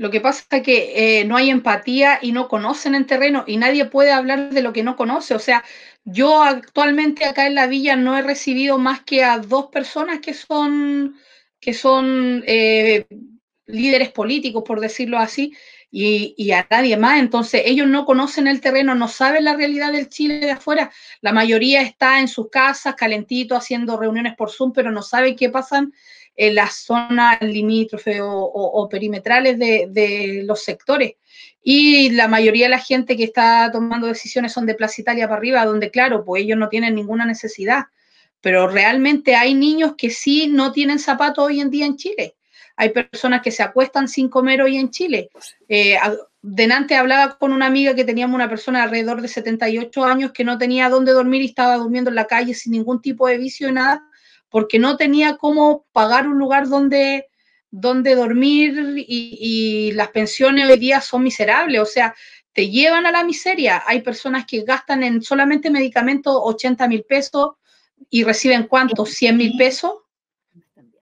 Lo que pasa es que eh, no hay empatía y no conocen el terreno y nadie puede hablar de lo que no conoce. O sea, yo actualmente acá en la villa no he recibido más que a dos personas que son, que son eh, líderes políticos, por decirlo así, y, y, a nadie más. Entonces, ellos no conocen el terreno, no saben la realidad del Chile de afuera. La mayoría está en sus casas, calentito, haciendo reuniones por Zoom, pero no saben qué pasan en las zonas limítrofes o, perimetrales de, los sectores. Y la mayoría de la gente que está tomando decisiones son de Plaza para arriba, donde claro, pues ellos no tienen ninguna necesidad. Pero realmente hay niños que sí no tienen zapatos hoy en día en Chile. Hay personas que se acuestan sin comer hoy en Chile. Eh, Denante hablaba con una amiga que teníamos una persona alrededor de 78 años que no tenía dónde dormir y estaba durmiendo en la calle sin ningún tipo de vicio nada, porque no tenía cómo pagar un lugar donde, donde dormir y, y las pensiones hoy día son miserables, o sea, te llevan a la miseria. Hay personas que gastan en solamente medicamentos 80 mil pesos y reciben cuánto, 100 mil pesos.